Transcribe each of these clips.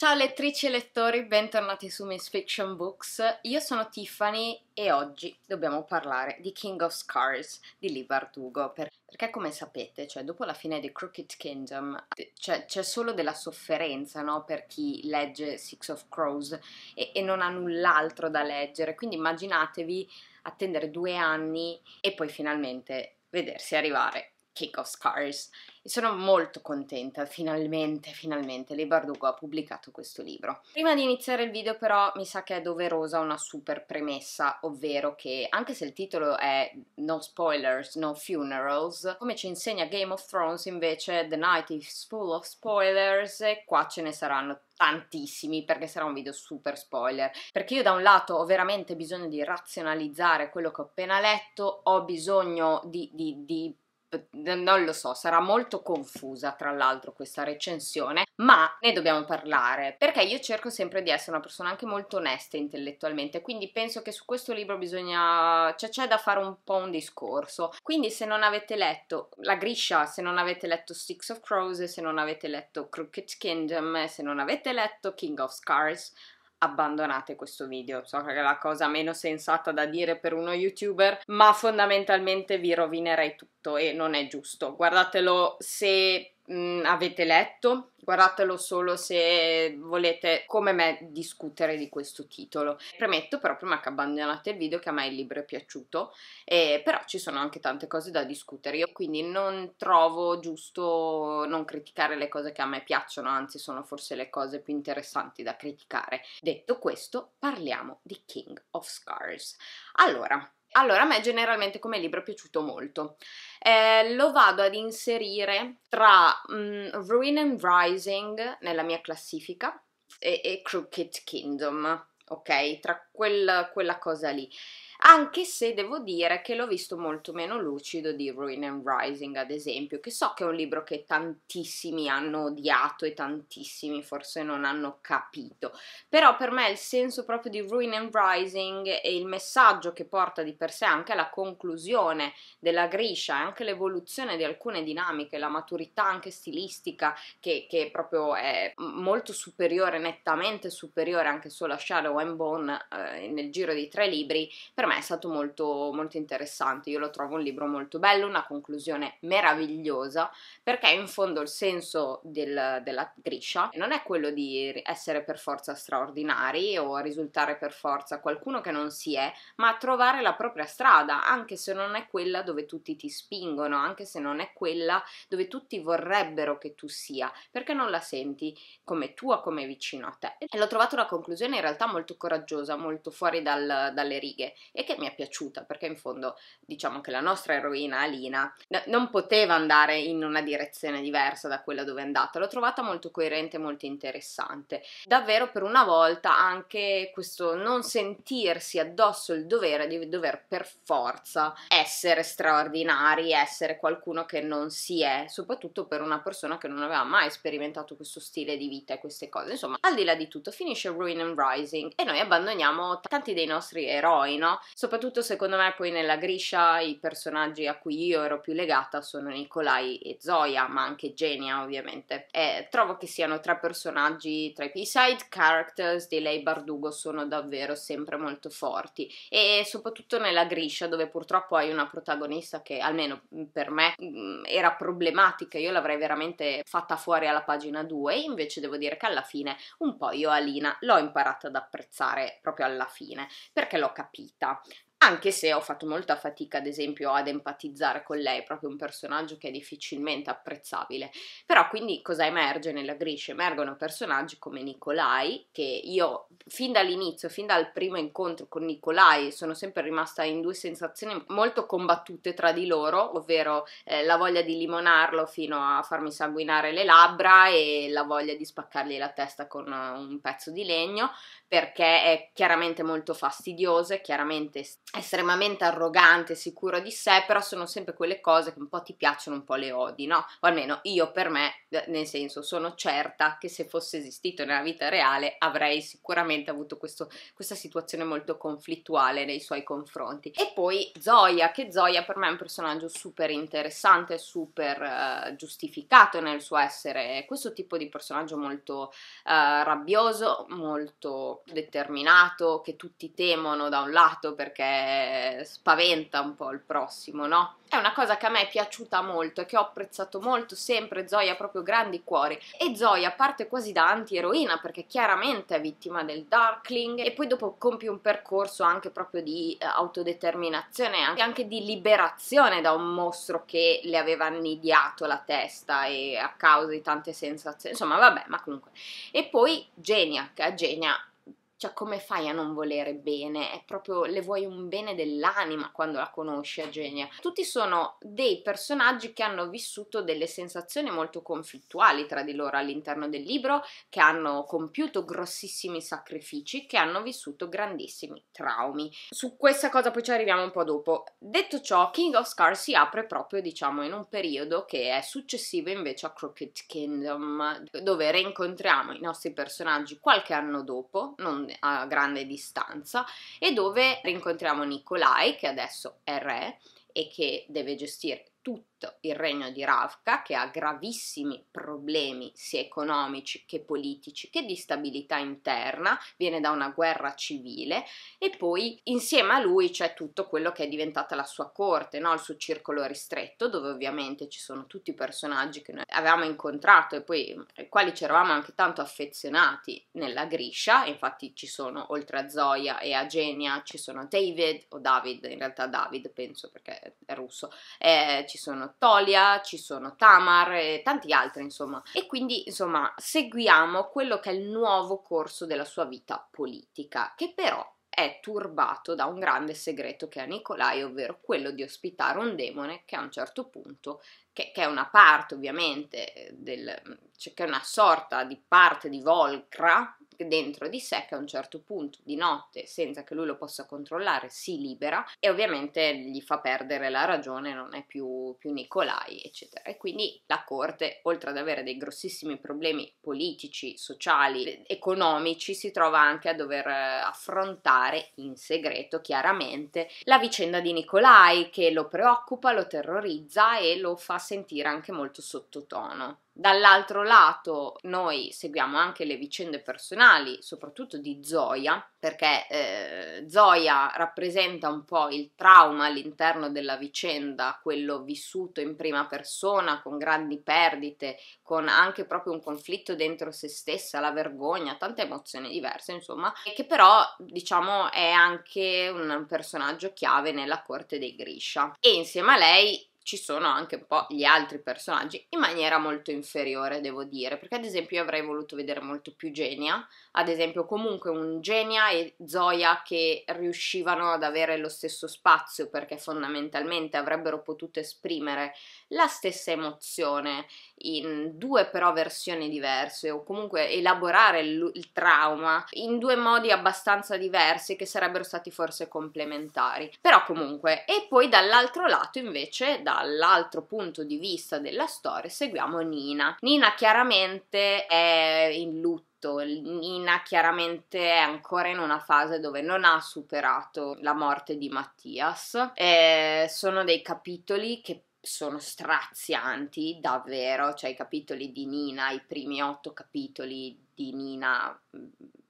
Ciao lettrici e lettori, bentornati su Miss Fiction Books. Io sono Tiffany e oggi dobbiamo parlare di King of Scars di Lee Bardugo. perché come sapete, cioè, dopo la fine di Crooked Kingdom eh, c'è, c'è solo della sofferenza no? per chi legge Six of Crows e, e non ha null'altro da leggere. Quindi immaginatevi attendere due anni e poi finalmente vedersi arrivare King of Scars sono molto contenta, finalmente, finalmente Le Bardugo ha pubblicato questo libro. Prima di iniziare il video però mi sa che è doverosa una super premessa, ovvero che anche se il titolo è No Spoilers, No Funerals, come ci insegna Game of Thrones invece The Night is Full of Spoilers e qua ce ne saranno tantissimi perché sarà un video super spoiler perché io da un lato ho veramente bisogno di razionalizzare quello che ho appena letto ho bisogno di, di, di non lo so, sarà molto confusa tra l'altro questa recensione, ma ne dobbiamo parlare perché io cerco sempre di essere una persona anche molto onesta intellettualmente, quindi penso che su questo libro bisogna cioè c'è da fare un po' un discorso. Quindi se non avete letto La Griscia, se non avete letto Six of Crows, se non avete letto Crooked Kingdom, se non avete letto King of Scars, abbandonate questo video. So che è la cosa meno sensata da dire per uno youtuber, ma fondamentalmente vi rovinerei tutto e non è giusto. Guardatelo se mh, mm, avete letto, guardatelo solo se volete come me discutere di questo titolo. Premetto però prima che abbandonate il video che a me il libro è piaciuto, eh, però ci sono anche tante cose da discutere, io quindi non trovo giusto non criticare le cose che a me piacciono, anzi sono forse le cose più interessanti da criticare. Detto questo, parliamo di King of Scars. Allora, allora, a me generalmente come libro è piaciuto molto. Eh, lo vado ad inserire tra um, Ruin and Rising nella mia classifica e, e Crooked Kingdom, ok? Tra quel, quella cosa lì anche se devo dire che l'ho visto molto meno lucido di Ruin and Rising, ad esempio, che so che è un libro che tantissimi hanno odiato e tantissimi forse non hanno capito, però per me il senso proprio di Ruin and Rising e il messaggio che porta di per sé anche alla conclusione della griscia e anche l'evoluzione di alcune dinamiche, la maturità anche stilistica che, che proprio è molto superiore, nettamente superiore anche solo a Shadow and Bone eh, nel giro di tre libri, per me è stato molto, molto interessante, io lo trovo un libro molto bello, una conclusione meravigliosa, perché in fondo il senso del, della Grisha non è quello di essere per forza straordinari o risultare per forza qualcuno che non si è, ma trovare la propria strada, anche se non è quella dove tutti ti spingono, anche se non è quella dove tutti vorrebbero che tu sia, perché non la senti come tua, come vicino a te. E l'ho trovato una conclusione in realtà molto coraggiosa, molto fuori dal, dalle righe e che mi è piaciuta perché in fondo diciamo che la nostra eroina Alina non poteva andare in una direzione diversa da quella dove è andata, l'ho trovata molto coerente, molto interessante. Davvero per una volta anche questo non sentirsi addosso il dovere di dover per forza essere straordinari, essere qualcuno che non si è, soprattutto per una persona che non aveva mai sperimentato questo stile di vita e queste cose. Insomma, al di là di tutto finisce Ruin and Rising e noi abbandoniamo tanti dei nostri eroi, no? Soprattutto secondo me poi nella Grisha i personaggi a cui io ero più legata sono Nicolai e Zoya, ma anche Genia ovviamente. E trovo che siano tre personaggi, tra i side characters di lei Bardugo sono davvero sempre molto forti e soprattutto nella Grisha dove purtroppo hai una protagonista che almeno mm, per me mm, era problematica, io l'avrei veramente fatta fuori alla pagina 2, invece devo dire che alla fine un po' io Alina l'ho imparata ad apprezzare proprio alla fine perché l'ho capita anche se ho fatto molta fatica, ad esempio, ad empatizzare con lei, proprio un personaggio che è difficilmente apprezzabile. Però quindi cosa emerge nella Griscia? Emergono personaggi come Nicolai, che io fin dall'inizio, fin dal primo incontro con Nicolai, sono sempre rimasta in due sensazioni molto combattute tra di loro, ovvero eh, la voglia di limonarlo fino a farmi sanguinare le labbra e la voglia di spaccargli la testa con eh, un pezzo di legno, perché è chiaramente molto fastidiosa, è chiaramente estremamente arrogante, sicura di sé, però sono sempre quelle cose che un po' ti piacciono, un po' le odi, no? O almeno io per me, nel senso, sono certa che se fosse esistito nella vita reale avrei sicuramente avuto questo, questa situazione molto conflittuale nei suoi confronti. E poi Zoya, che Zoya per me è un personaggio super interessante, super uh, giustificato nel suo essere questo tipo di personaggio molto uh, rabbioso, molto determinato che tutti temono da un lato perché spaventa un po' il prossimo, no? È una cosa che a me è piaciuta molto e che ho apprezzato molto sempre, Zoya ha proprio grandi cuori e Zoya parte quasi da anti-eroina perché chiaramente è vittima del Darkling e poi dopo compie un percorso anche proprio di eh, autodeterminazione e anche di liberazione da un mostro che le aveva annidiato la testa e a causa di tante sensazioni, insomma vabbè, ma comunque. E poi eh, Genia, che a Genia cioè, come fai a non volere bene? È proprio le vuoi un bene dell'anima quando la conosci, a Genia. Tutti sono dei personaggi che hanno vissuto delle sensazioni molto conflittuali tra di loro all'interno del libro, che hanno compiuto grossissimi sacrifici, che hanno vissuto grandissimi traumi. Su questa cosa poi ci arriviamo un po' dopo. Detto ciò, King of Scars si apre proprio, diciamo, in un periodo che è successivo invece a Crooked Kingdom, dove reincontriamo i nostri personaggi qualche anno dopo, non a grande distanza e dove rincontriamo Nicolai che adesso è re e che deve gestire tutto il regno di Ravka, che ha gravissimi problemi sia economici che politici, che di stabilità interna, viene da una guerra civile e poi insieme a lui c'è tutto quello che è diventata la sua corte, no? il suo circolo ristretto, dove ovviamente ci sono tutti i personaggi che noi avevamo incontrato e poi mm, ai quali ci eravamo anche tanto affezionati nella Griscia, infatti ci sono oltre a Zoya e a Genia, ci sono David o David, in realtà David penso perché è russo, eh, ci sono Tolia, ci sono Tamar e tanti altri, insomma. E quindi, insomma, seguiamo quello che è il nuovo corso della sua vita politica, che però è turbato da un grande segreto che ha Nicolai, ovvero quello di ospitare un demone che a un certo punto, che, che è una parte ovviamente, del, cioè che è una sorta di parte di Volcra, dentro di sé che a un certo punto di notte, senza che lui lo possa controllare, si libera e ovviamente gli fa perdere la ragione, non è più, più Nicolai, eccetera. E quindi la corte, oltre ad avere dei grossissimi problemi politici, sociali, economici, si trova anche a dover eh, affrontare in segreto, chiaramente, la vicenda di Nicolai che lo preoccupa, lo terrorizza e lo fa sentire anche molto sottotono. Dall'altro lato noi seguiamo anche le vicende personali, soprattutto di Zoya, perché eh, Zoya rappresenta un po' il trauma all'interno della vicenda, quello vissuto in prima persona con grandi perdite, con anche proprio un conflitto dentro se stessa, la vergogna, tante emozioni diverse, insomma, e che però diciamo è anche un personaggio chiave nella corte dei Grisha. E insieme a lei ci sono anche un po' gli altri personaggi in maniera molto inferiore, devo dire, perché ad esempio io avrei voluto vedere molto più Genia, ad esempio comunque un Genia e Zoya che riuscivano ad avere lo stesso spazio perché fondamentalmente avrebbero potuto esprimere la stessa emozione in due però versioni diverse o comunque elaborare il, il trauma in due modi abbastanza diversi che sarebbero stati forse complementari però comunque e poi dall'altro lato invece dall'altro punto di vista della storia seguiamo Nina Nina chiaramente è in lui Marina chiaramente è ancora in una fase dove non ha superato la morte di Mattias. Eh, sono dei capitoli che sono strazianti, davvero, cioè i capitoli di Nina, i primi otto capitoli di Nina mm,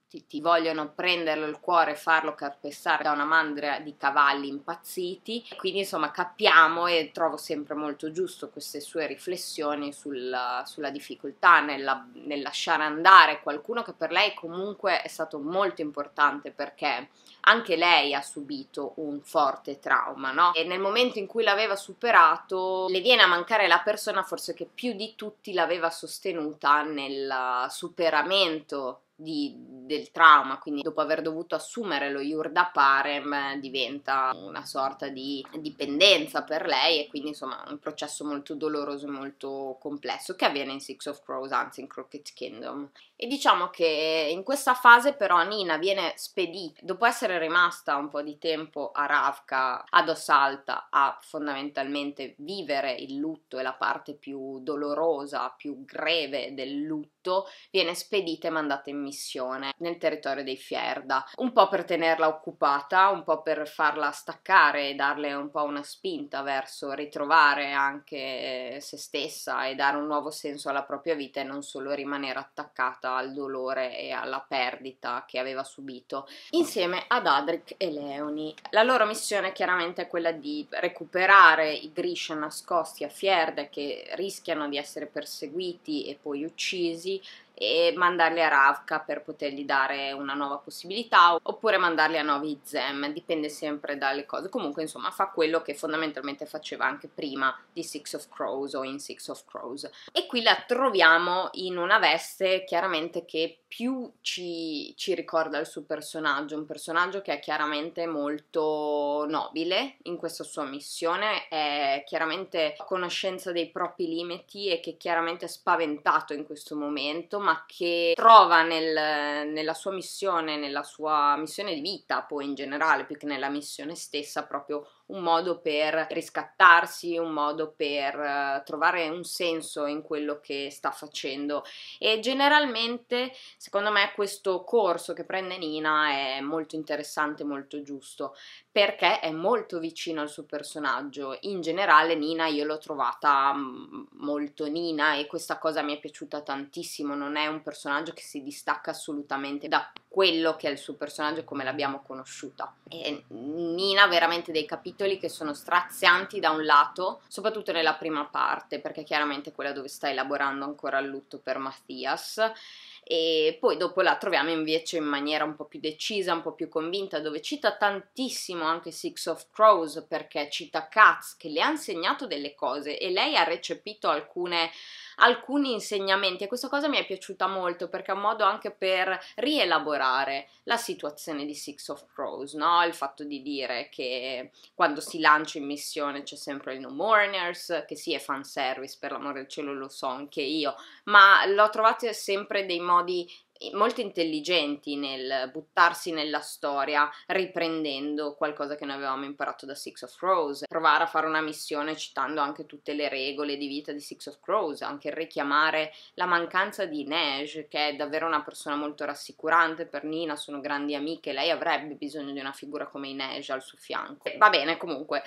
ti, ti vogliono prenderlo il cuore e farlo carpessare da una mandria di cavalli impazziti. Quindi insomma capiamo e trovo sempre molto giusto queste sue riflessioni sulla, sulla difficoltà nella, nel lasciare andare qualcuno che per lei comunque è stato molto importante perché anche lei ha subito un forte trauma, no? E nel momento in cui l'aveva superato, le viene a mancare la persona forse che più di tutti l'aveva sostenuta nel superamento di, del trauma, quindi dopo aver dovuto assumere lo Yurda Parem diventa una sorta di dipendenza per lei e quindi insomma un processo molto doloroso e molto complesso che avviene in Six of Crows, anzi in Crooked Kingdom. E diciamo che in questa fase però Nina viene spedita, dopo essere rimasta un po' di tempo a Ravka, ad Osalta, a fondamentalmente vivere il lutto e la parte più dolorosa, più greve del lutto, viene spedita e mandata in missione nel territorio dei Fierda, un po' per tenerla occupata, un po' per farla staccare e darle un po' una spinta verso ritrovare anche se stessa e dare un nuovo senso alla propria vita e non solo rimanere attaccata al dolore e alla perdita che aveva subito, insieme ad Adric e Leonie. La loro missione chiaramente è quella di recuperare i Grisha nascosti a Fierde che rischiano di essere perseguiti e poi uccisi e mandarli a Ravka per potergli dare una nuova possibilità oppure mandarli a nuovi Zem, dipende sempre dalle cose. Comunque, insomma, fa quello che fondamentalmente faceva anche prima di Six of Crows o in Six of Crows. E qui la troviamo in una veste chiaramente sicuramente che più ci, ci, ricorda il suo personaggio, un personaggio che è chiaramente molto nobile in questa sua missione, è chiaramente a conoscenza dei propri limiti e che chiaramente è spaventato in questo momento, ma che trova nel, nella sua missione, nella sua missione di vita poi in generale, più che nella missione stessa, proprio un modo per riscattarsi, un modo per eh, trovare un senso in quello che sta facendo e generalmente secondo me questo corso che prende Nina è molto interessante, molto giusto perché è molto vicino al suo personaggio. In generale Nina io l'ho trovata mm, molto Nina e questa cosa mi è piaciuta tantissimo, non è un personaggio che si distacca assolutamente da quello che è il suo personaggio come l'abbiamo conosciuta. E Nina ha veramente dei capitoli che sono strazianti da un lato, soprattutto nella prima parte, perché chiaramente è quella dove sta elaborando ancora il lutto per Mattias e poi dopo la troviamo invece in maniera un po' più decisa, un po' più convinta, dove cita tantissimo anche Six of Crows perché cita Katz che le ha insegnato delle cose e lei ha recepito alcune alcuni insegnamenti e questa cosa mi è piaciuta molto perché è un modo anche per rielaborare la situazione di Six of Crows, no? il fatto di dire che quando si lancia in missione c'è sempre il No Mourners, che sì è fanservice, per l'amore del cielo lo so anche io, ma l'ho trovato sempre dei modi molto intelligenti nel buttarsi nella storia riprendendo qualcosa che noi avevamo imparato da Six of Crows, provare a fare una missione citando anche tutte le regole di vita di Six of Crows, anche richiamare la mancanza di Neige che è davvero una persona molto rassicurante per Nina, sono grandi amiche, lei avrebbe bisogno di una figura come Neige al suo fianco. Va bene, comunque.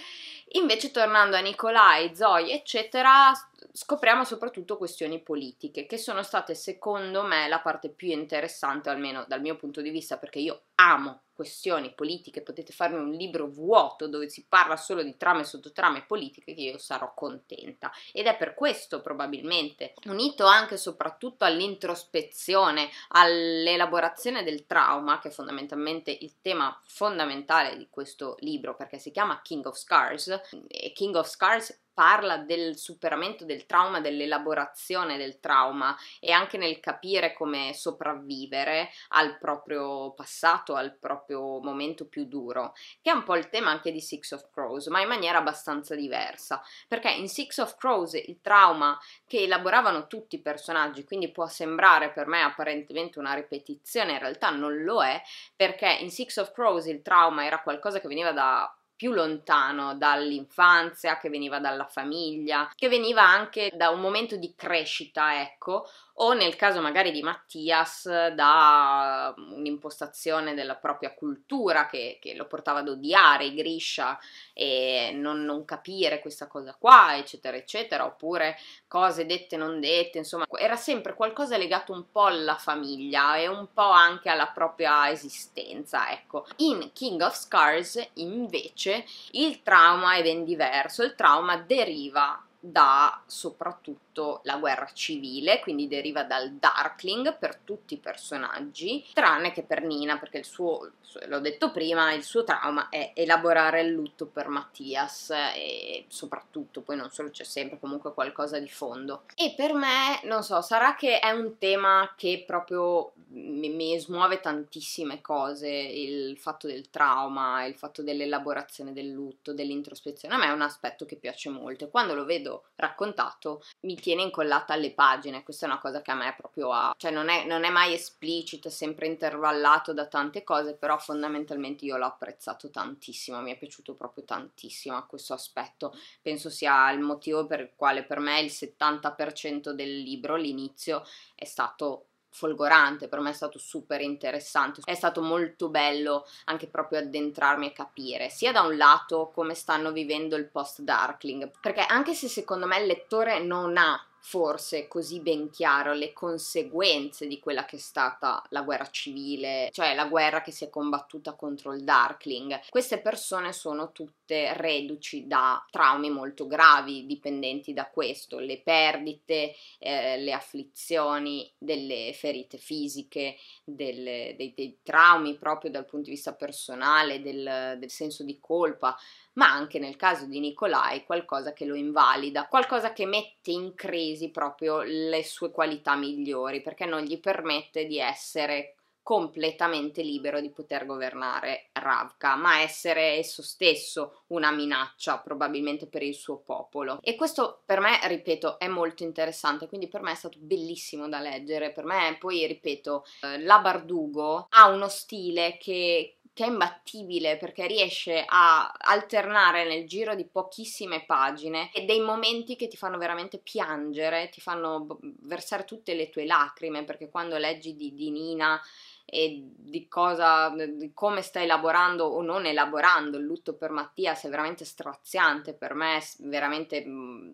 Invece tornando a Nicolai, Zoe, eccetera, scopriamo soprattutto questioni politiche, che sono state secondo me la parte più interessante, almeno dal mio punto di vista, perché io amo questioni politiche, potete farmi un libro vuoto dove si parla solo di trame e sottotrame politiche che io sarò contenta ed è per questo probabilmente unito anche e soprattutto all'introspezione, all'elaborazione del trauma che è fondamentalmente il tema fondamentale di questo libro perché si chiama King of Scars e King of Scars parla del superamento del trauma, dell'elaborazione del trauma e anche nel capire come sopravvivere al proprio passato, al proprio momento più duro, che è un po' il tema anche di Six of Crows, ma in maniera abbastanza diversa, perché in Six of Crows il trauma che elaboravano tutti i personaggi, quindi può sembrare per me apparentemente una ripetizione, in realtà non lo è, perché in Six of Crows il trauma era qualcosa che veniva da più lontano dall'infanzia, che veniva dalla famiglia, che veniva anche da un momento di crescita, ecco, o nel caso magari di Mattias da mm, un'impostazione della propria cultura che, che lo portava ad odiare Griscia e non, non, capire questa cosa qua, eccetera, eccetera, oppure cose dette, non dette, insomma, era sempre qualcosa legato un po' alla famiglia e un po' anche alla propria esistenza, ecco. In King of Scars, invece, il trauma è ben diverso, il trauma deriva da soprattutto sotto la guerra civile, quindi deriva dal Darkling per tutti i personaggi, tranne che per Nina, perché il suo, l'ho detto prima, il suo trauma è elaborare il lutto per Mattias e soprattutto, poi non solo, c'è sempre comunque qualcosa di fondo. E per me, non so, sarà che è un tema che proprio mi, mi smuove tantissime cose, il fatto del trauma, il fatto dell'elaborazione del lutto, dell'introspezione, a me è un aspetto che piace molto e quando lo vedo raccontato mi tiene incollata alle pagine, questa è una cosa che a me proprio ha, cioè non è, non è mai esplicito, è sempre intervallato da tante cose, però fondamentalmente io l'ho apprezzato tantissimo, mi è piaciuto proprio tantissimo questo aspetto, penso sia il motivo per il quale per me il 70% del libro, l'inizio, è stato folgorante, per me è stato super interessante, è stato molto bello anche proprio addentrarmi a capire sia da un lato come stanno vivendo il post Darkling, perché anche se secondo me il lettore non ha forse così ben chiaro le conseguenze di quella che è stata la guerra civile, cioè la guerra che si è combattuta contro il Darkling. Queste persone sono tutte reduci da traumi molto gravi dipendenti da questo, le perdite, eh, le afflizioni, delle ferite fisiche, delle, dei, dei, traumi proprio dal punto di vista personale, del, del senso di colpa, ma anche nel caso di Nicolai qualcosa che lo invalida, qualcosa che mette in crisi proprio le sue qualità migliori, perché non gli permette di essere completamente libero di poter governare Ravka, ma essere esso stesso una minaccia probabilmente per il suo popolo. E questo per me, ripeto, è molto interessante, quindi per me è stato bellissimo da leggere. Per me, poi, ripeto, eh, la Bardugo ha uno stile che che è imbattibile perché riesce a alternare nel giro di pochissime pagine e dei momenti che ti fanno veramente piangere, ti fanno versare tutte le tue lacrime perché quando leggi di, di Nina e di, cosa, di come sta elaborando o non elaborando il lutto per Mattia, se è veramente straziante per me, è veramente mm,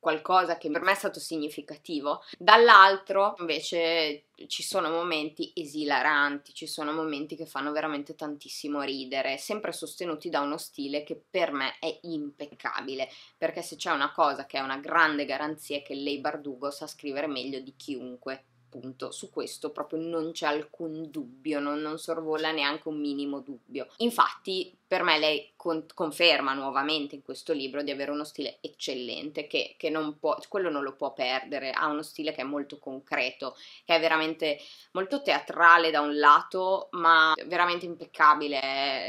qualcosa che per me è stato significativo. Dall'altro invece ci sono momenti esilaranti, ci sono momenti che fanno veramente tantissimo ridere, sempre sostenuti da uno stile che per me è impeccabile, perché se c'è una cosa che è una grande garanzia è che lei Bardugo sa scrivere meglio di chiunque appunto su questo proprio non c'è alcun dubbio, non, non sorvola neanche un minimo dubbio. Infatti per me lei con- conferma nuovamente in questo libro di avere uno stile eccellente, che, che non può, quello non lo può perdere, ha uno stile che è molto concreto, che è veramente molto teatrale da un lato, ma veramente impeccabile,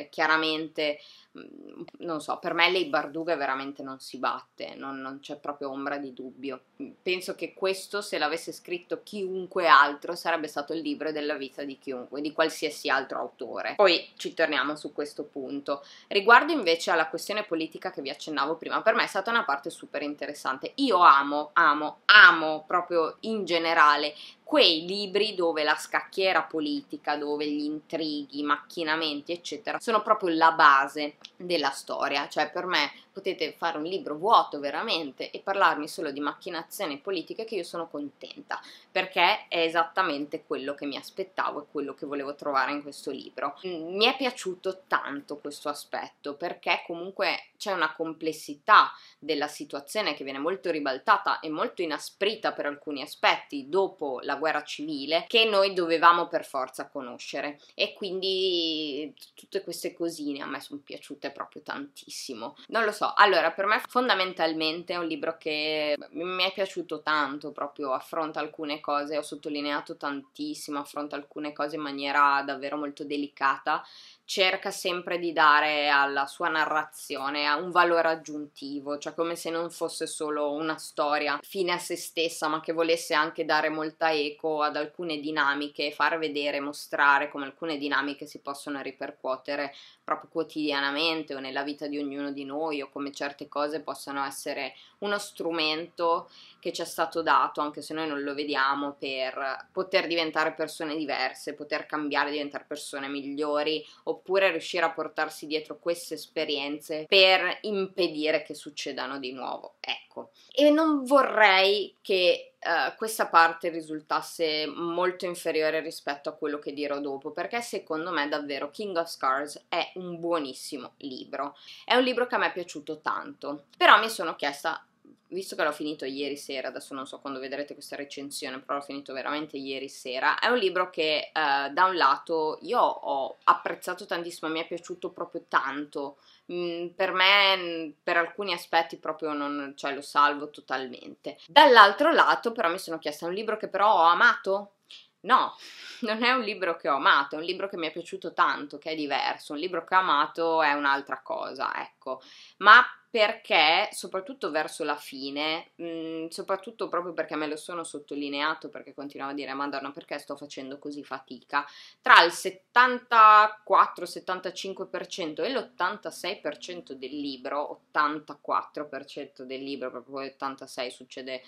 eh, chiaramente, mm, non so, per me lei Barduga veramente non si batte, non, non c'è proprio ombra di dubbio. Mm, penso che questo, se l'avesse scritto chiunque altro, sarebbe stato il libro della vita di chiunque, di qualsiasi altro autore. Poi ci torniamo su questo punto punto. Riguardo invece alla questione politica che vi accennavo prima, per me è stata una parte super interessante. Io amo, amo, amo proprio in generale quei libri dove la scacchiera politica, dove gli intrighi, i macchinamenti, eccetera, sono proprio la base della storia, cioè per me potete fare un libro vuoto veramente e parlarmi solo di macchinazioni politiche che io sono contenta, perché è esattamente quello che mi aspettavo e quello che volevo trovare in questo libro. Mi è piaciuto tanto questo aspetto perché comunque c'è una complessità della situazione che viene molto ribaltata e molto inasprita per alcuni aspetti dopo la guerra civile che noi dovevamo per forza conoscere e quindi tutte queste cosine a me sono piaciute proprio tantissimo. Non lo so, allora per me fondamentalmente è un libro che mi è piaciuto tanto, proprio affronta alcune cose, ho sottolineato tantissimo, affronta alcune cose in maniera davvero molto delicata cerca sempre di dare alla sua narrazione un valore aggiuntivo, cioè come se non fosse solo una storia fine a se stessa, ma che volesse anche dare molta eco ad alcune dinamiche, far vedere, mostrare come alcune dinamiche si possono ripercuotere proprio quotidianamente o nella vita di ognuno di noi o come certe cose possano essere uno strumento che ci è stato dato, anche se noi non lo vediamo, per poter diventare persone diverse, poter cambiare, diventare persone migliori, oppure riuscire a portarsi dietro queste esperienze per impedire che succedano di nuovo. Ecco. E non vorrei che eh, questa parte risultasse molto inferiore rispetto a quello che dirò dopo, perché secondo me davvero King of Scars è un buonissimo libro. È un libro che a me è piaciuto tanto, però mi sono chiesta visto che l'ho finito ieri sera, adesso non so quando vedrete questa recensione, però l'ho finito veramente ieri sera, è un libro che eh, da un lato io ho apprezzato tantissimo, mi è piaciuto proprio tanto Mm, per me mm, per alcuni aspetti proprio non, cioè, lo salvo totalmente. Dall'altro lato però mi sono chiesta un libro che però ho amato, No, non è un libro che ho amato, è un libro che mi è piaciuto tanto, che è diverso, un libro che ho amato è un'altra cosa, ecco, ma perché soprattutto verso la fine, mh, mm, soprattutto proprio perché me lo sono sottolineato, perché continuavo a dire madonna perché sto facendo così fatica, tra il 74-75% e l'86% del libro, 84% del libro, proprio 86 succede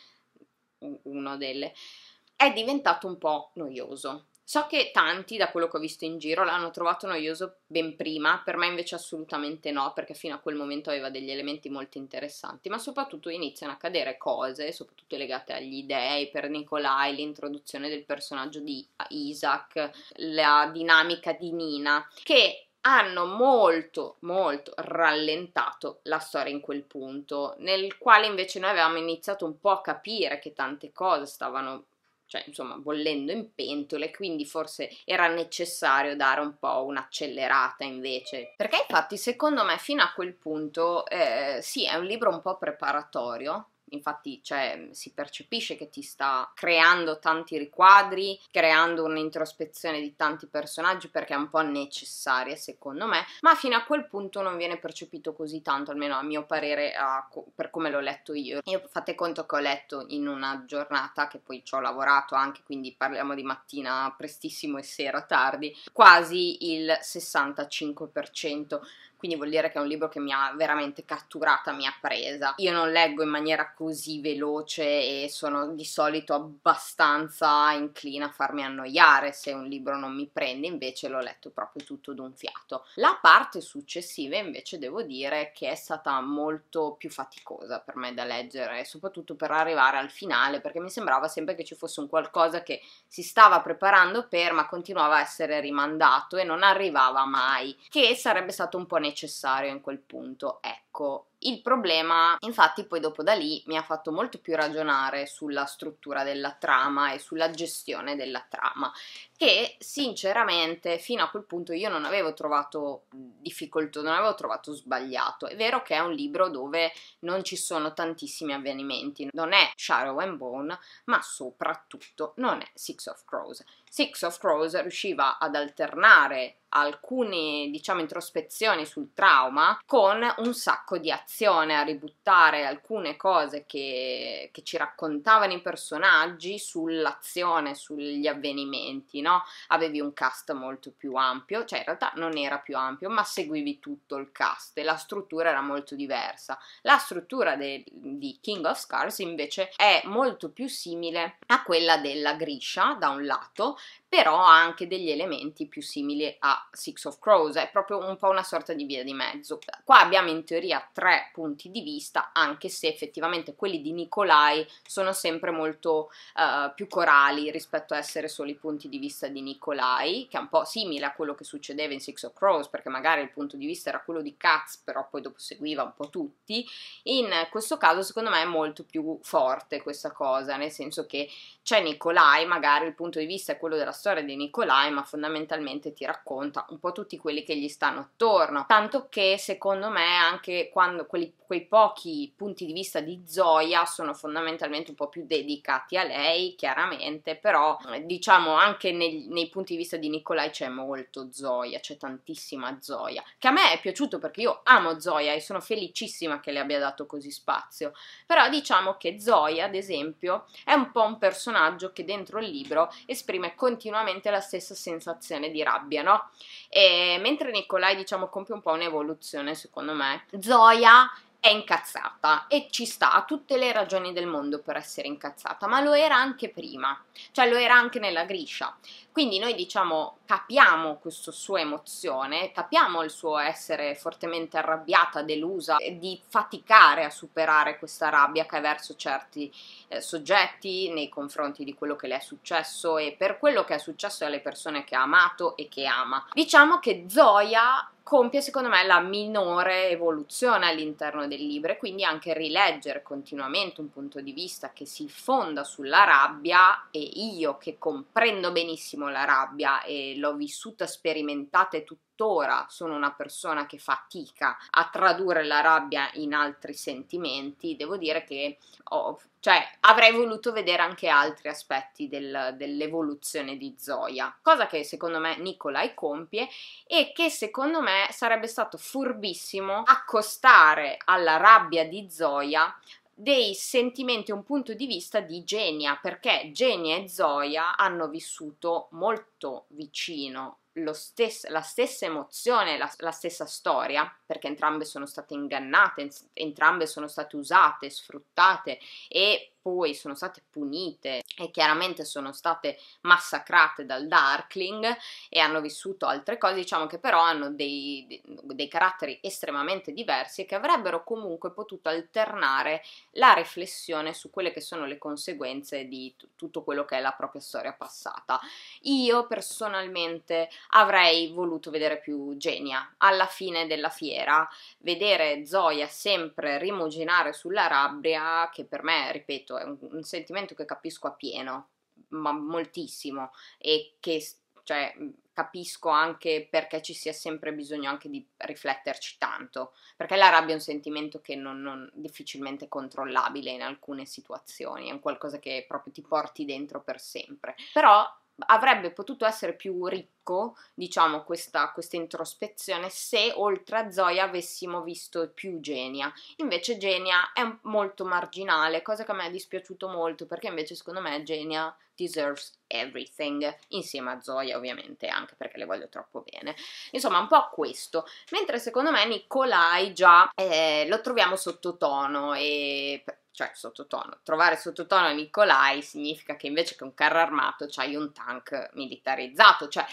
uno delle è diventato un po' noioso. So che tanti, da quello che ho visto in giro, l'hanno trovato noioso ben prima, per me invece assolutamente no, perché fino a quel momento aveva degli elementi molto interessanti, ma soprattutto iniziano a cadere cose, soprattutto legate agli dei, per Nicolai, l'introduzione del personaggio di Isaac, la dinamica di Nina, che hanno molto molto rallentato la storia in quel punto, nel quale invece noi avevamo iniziato un po' a capire che tante cose stavano cioè insomma bollendo in pentole, quindi forse era necessario dare un po' un'accelerata invece. Perché infatti secondo me fino a quel punto eh, sì è un libro un po' preparatorio, infatti cioè, si percepisce che ti sta creando tanti riquadri, creando un'introspezione di tanti personaggi perché è un po' necessaria secondo me, ma fino a quel punto non viene percepito così tanto, almeno a mio parere a per come l'ho letto io. Io fate conto che ho letto in una giornata che poi ci ho lavorato anche, quindi parliamo di mattina prestissimo e sera tardi, quasi il 65% quindi vuol dire che è un libro che mi ha veramente catturata, mi ha presa. Io non leggo in maniera così veloce e sono di solito abbastanza inclina a farmi annoiare se un libro non mi prende, invece l'ho letto proprio tutto d'un fiato. La parte successiva invece devo dire che è stata molto più faticosa per me da leggere, soprattutto per arrivare al finale, perché mi sembrava sempre che ci fosse un qualcosa che si stava preparando per, ma continuava a essere rimandato e non arrivava mai, che sarebbe stato un po' necessario necessario in quel punto, ecco, il problema, infatti, poi dopo da lì mi ha fatto molto più ragionare sulla struttura della trama e sulla gestione della trama, che sinceramente fino a quel punto io non avevo trovato difficoltoso, non avevo trovato sbagliato. È vero che è un libro dove non ci sono tantissimi avvenimenti, non è Shadow and Bone, ma soprattutto non è Six of Crows. Six of Crows riusciva ad alternare alcune, diciamo, introspezioni sul trauma con un sacco di azioni provocazione a ributtare alcune cose che, che ci raccontavano i personaggi sull'azione, sugli avvenimenti, no? Avevi un cast molto più ampio, cioè in realtà non era più ampio, ma seguivi tutto il cast e la struttura era molto diversa. La struttura de, di King of Scars invece è molto più simile a quella della Grisha da un lato, però ha anche degli elementi più simili a Six of Crows, è proprio un po' una sorta di via di mezzo. Qua abbiamo in teoria tre punti di vista, anche se effettivamente quelli di Nicolai sono sempre molto uh, più corali rispetto a essere solo i punti di vista di Nicolai, che è un po' simile a quello che succedeva in Six of Crows, perché magari il punto di vista era quello di Katz, però poi dopo seguiva un po' tutti. In questo caso secondo me è molto più forte questa cosa, nel senso che c'è Nicolai, magari il punto di vista è quello della storia di Nicolai, ma fondamentalmente ti racconta un po' tutti quelli che gli stanno attorno. Tanto che secondo me anche quando quelli, quei pochi punti di vista di Zoya sono fondamentalmente un po' più dedicati a lei, chiaramente, però diciamo anche nei, nei punti di vista di Nicolai c'è molto Zoya, c'è tantissima Zoya, che a me è piaciuto perché io amo Zoya e sono felicissima che le abbia dato così spazio. Però diciamo che Zoya, ad esempio, è un po' un personaggio personaggio che dentro il libro esprime continuamente la stessa sensazione di rabbia, no? E mentre Nicolai, diciamo, compie un po' un'evoluzione, secondo me, Zoya è incazzata e ci sta, ha tutte le ragioni del mondo per essere incazzata, ma lo era anche prima, cioè lo era anche nella Griscia. Quindi noi diciamo capiamo questa sua emozione, capiamo il suo essere fortemente arrabbiata, delusa, di faticare a superare questa rabbia che ha verso certi eh, soggetti nei confronti di quello che le è successo e per quello che è successo alle persone che ha amato e che ama. Diciamo che Zoya compie secondo me la minore evoluzione all'interno del libro e quindi anche rileggere continuamente un punto di vista che si fonda sulla rabbia e io che comprendo benissimo tantissimo la rabbia e l'ho vissuta, sperimentata e tuttora sono una persona che fatica a tradurre la rabbia in altri sentimenti, devo dire che ho, cioè, avrei voluto vedere anche altri aspetti del, dell'evoluzione di Zoya, cosa che secondo me Nicolai compie e che secondo me sarebbe stato furbissimo accostare alla rabbia di Zoya dei sentimenti e un punto di vista di Genia, perché Genia e Zoya hanno vissuto molto vicino Stes- la stessa emozione, la-, la, stessa storia, perché entrambe sono state ingannate, entrambe sono state usate, sfruttate e poi sono state punite e chiaramente sono state massacrate dal Darkling e hanno vissuto altre cose, diciamo che però hanno dei, dei caratteri estremamente diversi e che avrebbero comunque potuto alternare la riflessione su quelle che sono le conseguenze di t- tutto quello che è la propria storia passata. Io personalmente avrei voluto vedere più Genia alla fine della fiera, vedere Zoya sempre rimuginare sulla rabbia che per me, ripeto, appunto è un, un sentimento che capisco appieno, ma moltissimo, e che cioè, capisco anche perché ci sia sempre bisogno anche di rifletterci tanto, perché la rabbia è un sentimento che non, non difficilmente controllabile in alcune situazioni, è un qualcosa che proprio ti porti dentro per sempre. Però avrebbe potuto essere più ricco, diciamo, questa, questa, introspezione se oltre a Zoya avessimo visto più Genia. Invece Genia è molto marginale, cosa che a me è dispiaciuto molto perché invece secondo me Genia Deserves Everything, insieme a Zoya ovviamente, anche perché le voglio troppo bene. Insomma, un po' questo. Mentre secondo me Nicolai già eh, lo troviamo sottotono e cioè sottotono. Trovare sottotono Nicolai significa che invece che un carro armato c'hai un tank militarizzato, cioè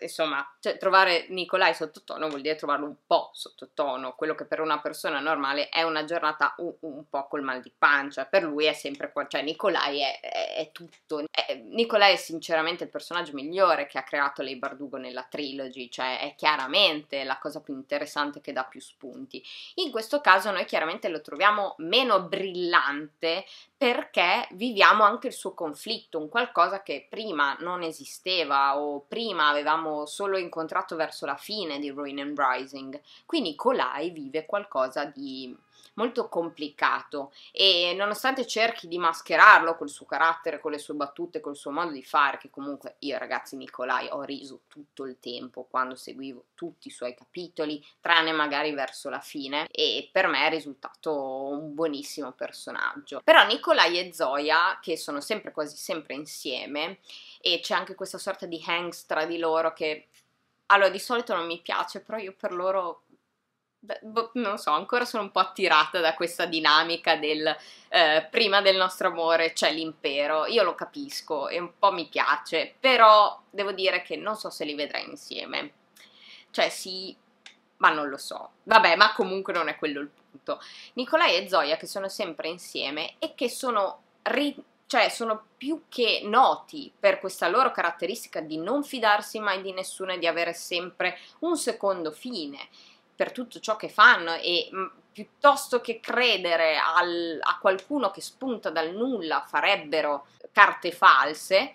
insomma, cioè, trovare Nicolai sottotono vuol dire trovarlo un po' sottotono, quello che per una persona normale è una giornata un, un po' col mal di pancia, per lui è sempre, cioè Nicolai è, è, è tutto, è, Nicolai è sinceramente il personaggio migliore che ha creato lei Bardugo nella trilogy, cioè è chiaramente la cosa più interessante che dà più spunti, in questo caso noi chiaramente lo troviamo meno brillante perché viviamo anche il suo conflitto, un qualcosa che prima non esisteva o prima prima avevamo solo incontrato verso la fine di Ruin and Rising, quindi colei vive qualcosa di molto complicato e nonostante cerchi di mascherarlo col suo carattere, con le sue battute, col suo modo di fare, che comunque io ragazzi Nicolai ho riso tutto il tempo quando seguivo tutti i suoi capitoli, tranne magari verso la fine e per me è risultato un buonissimo personaggio. Però Nicolai e Zoya, che sono sempre quasi sempre insieme e c'è anche questa sorta di hangs tra di loro che allora, di solito non mi piace, però io per loro Boh, non so, ancora sono un po' attirata da questa dinamica del eh, prima del nostro amore c'è l'impero. Io lo capisco e un po' mi piace, però devo dire che non so se li vedrei insieme. Cioè, sì, ma non lo so. Vabbè, ma comunque non è quello il punto. Nicolai e Zoya che sono sempre insieme e che sono, ri- cioè, sono più che noti per questa loro caratteristica di non fidarsi mai di nessuno e di avere sempre un secondo fine per tutto ciò che fanno e mm, piuttosto che credere al, a qualcuno che spunta dal nulla farebbero carte false,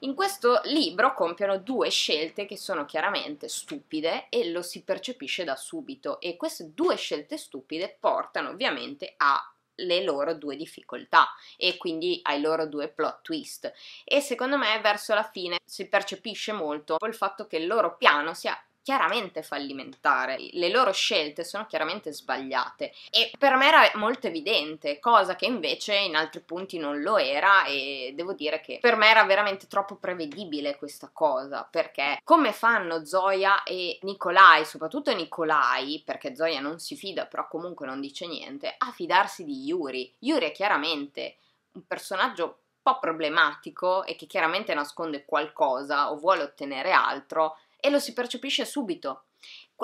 in questo libro compiono due scelte che sono chiaramente stupide e lo si percepisce da subito e queste due scelte stupide portano ovviamente a le loro due difficoltà e quindi ai loro due plot twist e secondo me verso la fine si percepisce molto il fatto che il loro piano sia chiaramente fallimentare, le loro scelte sono chiaramente sbagliate e per me era molto evidente, cosa che invece in altri punti non lo era e devo dire che per me era veramente troppo prevedibile questa cosa, perché come fanno Zoya e Nicolai, soprattutto Nicolai, perché Zoya non si fida però comunque non dice niente, a fidarsi di Yuri. Yuri è chiaramente un personaggio problematico e che chiaramente nasconde qualcosa o vuole ottenere altro e lo si percepisce subito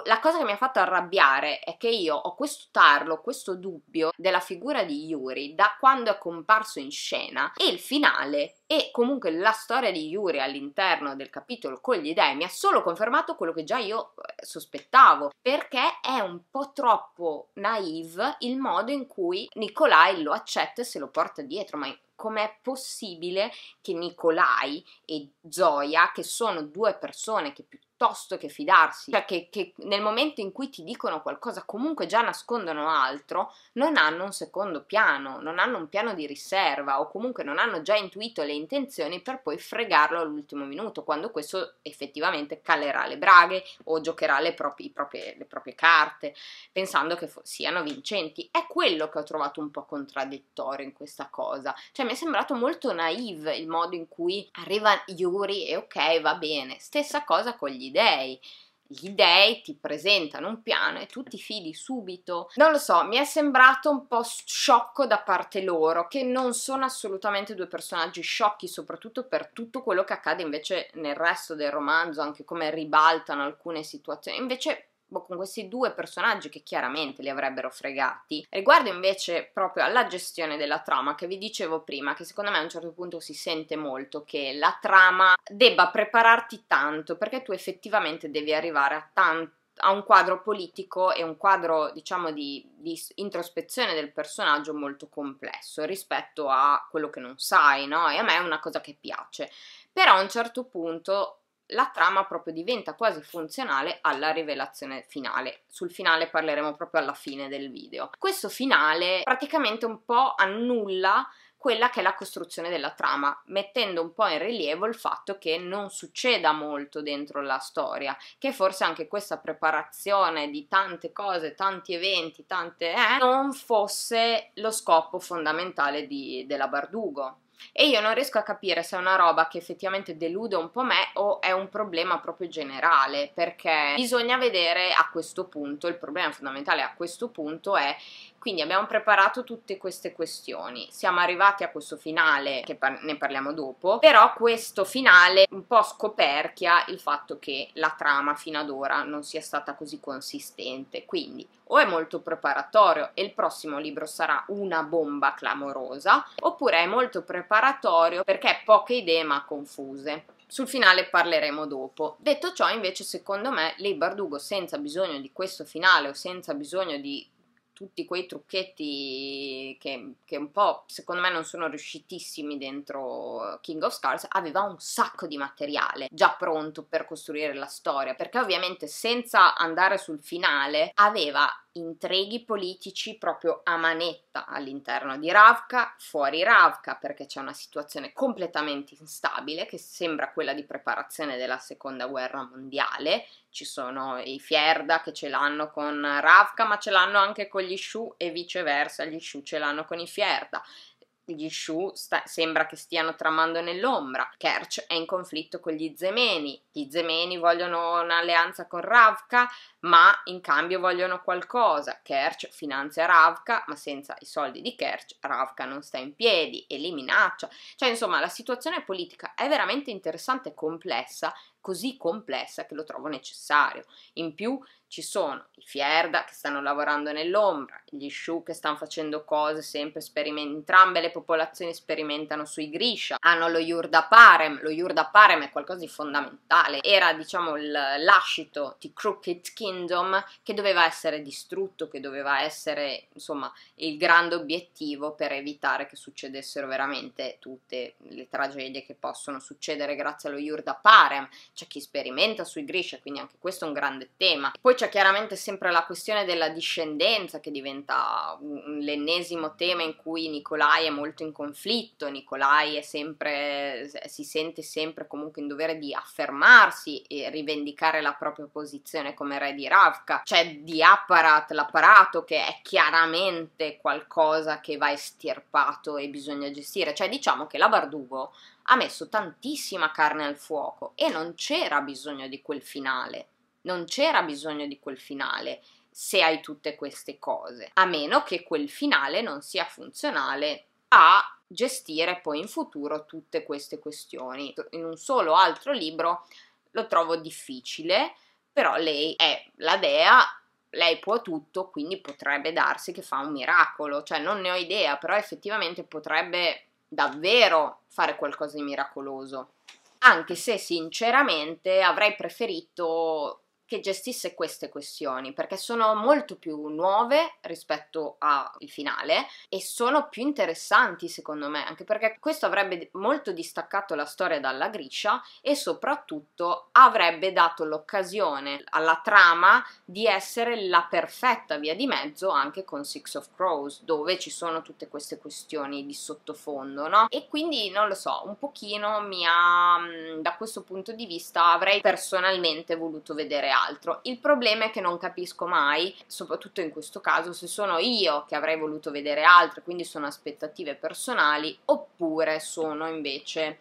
la cosa che mi ha fatto arrabbiare è che io ho questo tarlo, questo dubbio della figura di Yuri da quando è comparso in scena e il finale e comunque la storia di Yuri all'interno del capitolo con gli dei mi ha solo confermato quello che già io eh, sospettavo, perché è un po' troppo naive il modo in cui Nicolai lo accetta e se lo porta dietro, ma com'è possibile che Nicolai e Zoya, che sono due persone che piuttosto piuttosto che fidarsi, cioè che, che nel momento in cui ti dicono qualcosa comunque già nascondono altro, non hanno un secondo piano, non hanno un piano di riserva o comunque non hanno già intuito le intenzioni per poi fregarlo all'ultimo minuto, quando questo effettivamente calerà le braghe o giocherà le proprie, proprie, le proprie carte, pensando che siano vincenti. È quello che ho trovato un po' contraddittorio in questa cosa, cioè mi è sembrato molto naive il modo in cui arriva Yuri e ok va bene, stessa cosa con gli dei. Gli dei ti presentano un piano e tu ti fidi subito. Non lo so, mi è sembrato un po' sciocco da parte loro, che non sono assolutamente due personaggi sciocchi, soprattutto per tutto quello che accade invece nel resto del romanzo, anche come ribaltano alcune situazioni. Invece Boh, con questi due personaggi che chiaramente li avrebbero fregati. Riguardo invece proprio alla gestione della trama che vi dicevo prima, che secondo me a un certo punto si sente molto che la trama debba prepararti tanto perché tu effettivamente devi arrivare a tanto ha un quadro politico e un quadro, diciamo, di, di, introspezione del personaggio molto complesso rispetto a quello che non sai, no? E a me è una cosa che piace. Però a un certo punto la trama proprio diventa quasi funzionale alla rivelazione finale. Sul finale parleremo proprio alla fine del video. Questo finale praticamente un po' annulla quella che è la costruzione della trama, mettendo un po' in rilievo il fatto che non succeda molto dentro la storia, che forse anche questa preparazione di tante cose, tanti eventi, tante eh, non fosse lo scopo fondamentale di, della Bardugo e io non riesco a capire se è una roba che effettivamente delude un po' me o è un problema proprio generale perché bisogna vedere a questo punto, il problema fondamentale a questo punto è quindi abbiamo preparato tutte queste questioni, siamo arrivati a questo finale, che par- ne parliamo dopo, però questo finale un po' scoperchia il fatto che la trama fino ad ora non sia stata così consistente, quindi o è molto preparatorio e il prossimo libro sarà una bomba clamorosa, oppure è molto preparatorio perché poche idee ma confuse. Sul finale parleremo dopo. Detto ciò, invece, secondo me, Lei Bardugo, senza bisogno di questo finale o senza bisogno di tutti quei trucchetti che, che, un po' secondo me non sono riuscitissimi dentro King of Scars, aveva un sacco di materiale già pronto per costruire la storia, perché ovviamente senza andare sul finale aveva intrighi politici proprio a manetta all'interno di Ravka, fuori Ravka, perché c'è una situazione completamente instabile che sembra quella di preparazione della seconda guerra mondiale ci sono i Fierda che ce l'hanno con Ravka, ma ce l'hanno anche con gli Shu e viceversa, gli Shu ce l'hanno con i Fierda. Gli Shu sta- sembra che stiano tramando nell'ombra. Kerch è in conflitto con gli Zemeni. Gli Zemeni vogliono un'alleanza con Ravka, ma in cambio vogliono qualcosa. Kerch finanzia Ravka, ma senza i soldi di Kerch Ravka non sta in piedi e li minaccia. Cioè, insomma, la situazione politica è veramente interessante e complessa così complessa che lo trovo necessario. In più ci sono i Fierda che stanno lavorando nell'ombra, gli Shu che stanno facendo cose sempre sperimentano, entrambe le popolazioni sperimentano sui Grisha, hanno lo Yurda Parem, lo Yurda Parem è qualcosa di fondamentale, era diciamo l'ascito di Crooked Kingdom che doveva essere distrutto, che doveva essere insomma il grande obiettivo per evitare che succedessero veramente tutte le tragedie che possono succedere grazie allo Yurda Parem, c'è chi sperimenta sui Grisha, quindi anche questo è un grande tema. Poi c'è chiaramente sempre la questione della discendenza che diventa l'ennesimo tema in cui Nicolai è molto in conflitto, Nicolai è sempre, si sente sempre comunque in dovere di affermarsi e rivendicare la propria posizione come re di Ravka. C'è di Apparat, l'apparato che è chiaramente qualcosa che va estirpato e bisogna gestire, cioè diciamo che la Bardugo ha messo tantissima carne al fuoco e non c'era bisogno di quel finale. Non c'era bisogno di quel finale se hai tutte queste cose, a meno che quel finale non sia funzionale a gestire poi in futuro tutte queste questioni. In un solo altro libro lo trovo difficile, però lei è la dea, lei può tutto, quindi potrebbe darsi che fa un miracolo, cioè non ne ho idea, però effettivamente potrebbe davvero fare qualcosa di miracoloso. Anche se sinceramente avrei preferito che gestisse queste questioni, perché sono molto più nuove rispetto al finale e sono più interessanti secondo me, anche perché questo avrebbe molto distaccato la storia dalla griscia e soprattutto avrebbe dato l'occasione alla trama di essere la perfetta via di mezzo anche con Six of Crows, dove ci sono tutte queste questioni di sottofondo, no? E quindi non lo so, un pochino mi ha mhmm, da questo punto di vista avrei personalmente voluto vedere altro quant'altro. Il problema è che non capisco mai, soprattutto in questo caso, se sono io che avrei voluto vedere altro, quindi sono aspettative personali, oppure sono invece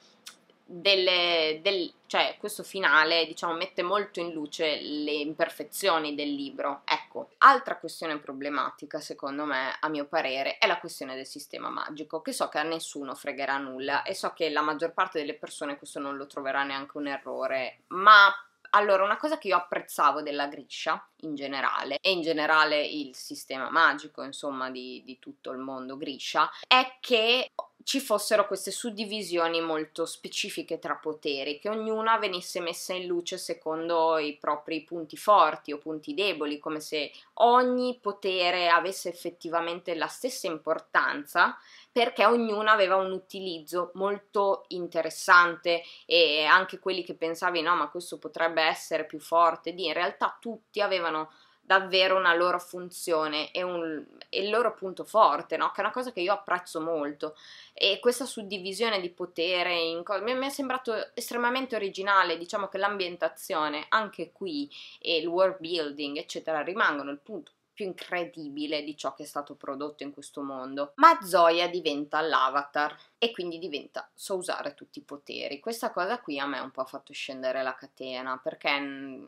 delle, del, cioè questo finale diciamo mette molto in luce le imperfezioni del libro ecco altra questione problematica secondo me a mio parere è la questione del sistema magico che so che a nessuno fregherà nulla e so che la maggior parte delle persone questo non lo troverà neanche un errore ma allora, una cosa che io apprezzavo della Griscia in generale, e in generale il sistema magico, insomma, di, di tutto il mondo Griscia, è che ci fossero queste suddivisioni molto specifiche tra poteri, che ognuna venisse messa in luce secondo i propri punti forti o punti deboli, come se ogni potere avesse effettivamente la stessa importanza perché ognuno aveva un utilizzo molto interessante e anche quelli che pensavi no ma questo potrebbe essere più forte di in realtà tutti avevano davvero una loro funzione e, un, e il loro punto forte, no? che è una cosa che io apprezzo molto. E questa suddivisione di potere in co- mi, è sembrato estremamente originale, diciamo che l'ambientazione, anche qui, e il world building, eccetera, rimangono il punto più incredibile di ciò che è stato prodotto in questo mondo. Ma Zoya diventa l'avatar e quindi diventa so usare tutti i poteri. Questa cosa qui a me un po' ha fatto scendere la catena perché mm,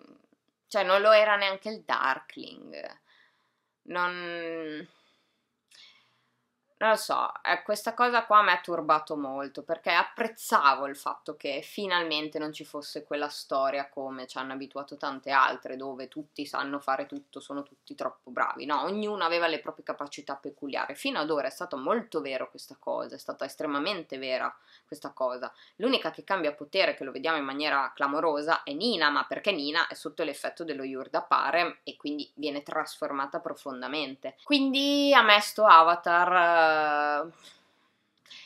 cioè non lo era neanche il Darkling. Non non lo so, eh, questa cosa qua mi ha turbato molto perché apprezzavo il fatto che finalmente non ci fosse quella storia come ci hanno abituato tante altre dove tutti sanno fare tutto, sono tutti troppo bravi, no, ognuno aveva le proprie capacità peculiari. Fino ad ora è stata molto vera questa cosa, è stata estremamente vera questa cosa. L'unica che cambia potere, che lo vediamo in maniera clamorosa, è Nina, ma perché Nina è sotto l'effetto dello Yurda Parem e quindi viene trasformata profondamente. Quindi a me sto avatar Ehm,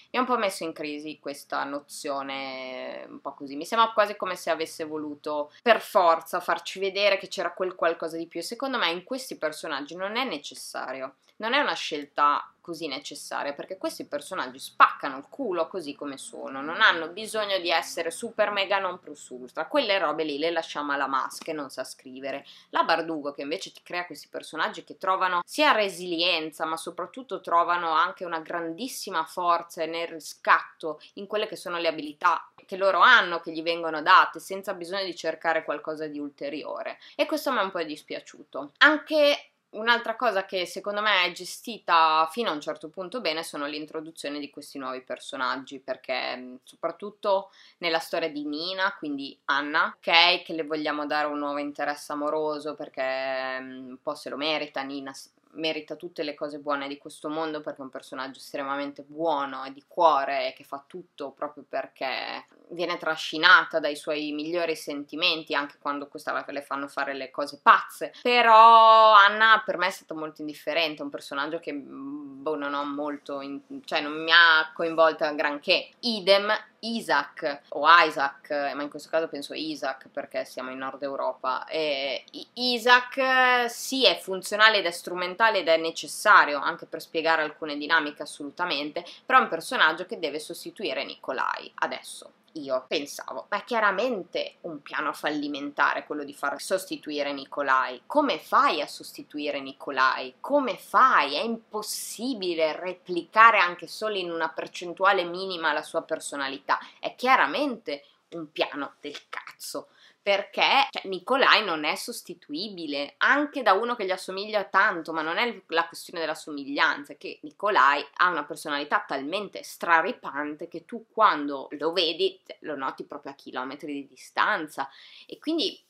mi ha un po' messo in crisi questa nozione un po' così. Mi sembra quasi come se avesse voluto per forza farci vedere che c'era quel qualcosa di più. secondo me in questi personaggi non è necessario. Non è una scelta così necessaria, perché questi personaggi spaccano il culo così come sono, non hanno bisogno di essere super mega non plus ultra, quelle robe lì le lasciamo alla Musk che non sa scrivere. La Bardugo che invece ti crea questi personaggi che trovano sia resilienza, ma soprattutto trovano anche una grandissima forza nel riscatto, in quelle che sono le abilità che loro hanno, che gli vengono date, senza bisogno di cercare qualcosa di ulteriore. E questo mi è un po' dispiaciuto. Anche un'altra cosa che secondo me è gestita fino a un certo punto bene sono l'introduzione di questi nuovi personaggi, perché mm, soprattutto nella storia di Nina, quindi Anna, ok, che le vogliamo dare un nuovo interesse amoroso perché mm, un po' se lo merita, Nina merita tutte le cose buone di questo mondo perché è un personaggio estremamente buono e di cuore e che fa tutto proprio perché viene trascinata dai suoi migliori sentimenti anche quando questa le fanno fare le cose pazze. Però Anna per me è stata molto indifferente, è un personaggio che mm, boh, non ho molto, in, cioè non mi ha coinvolta granché. Idem Isaac o Isaac, eh, ma in questo caso penso Isaac perché siamo in Nord Europa. E Isaac eh, sì è funzionale ed è strumentale ed è necessario anche per spiegare alcune dinamiche assolutamente, però è un personaggio che deve sostituire Nicolai adesso io pensavo, ma è chiaramente un piano fallimentare quello di far sostituire Nicolai. Come fai a sostituire Nicolai? Come fai? È impossibile replicare anche solo in una percentuale minima la sua personalità. È chiaramente un piano del cazzo perché cioè, Nicolai non è sostituibile anche da uno che gli assomiglia tanto, ma non è la questione della somiglianza, è che Nicolai ha una personalità talmente straripante che tu quando lo vedi lo noti proprio a chilometri di distanza e quindi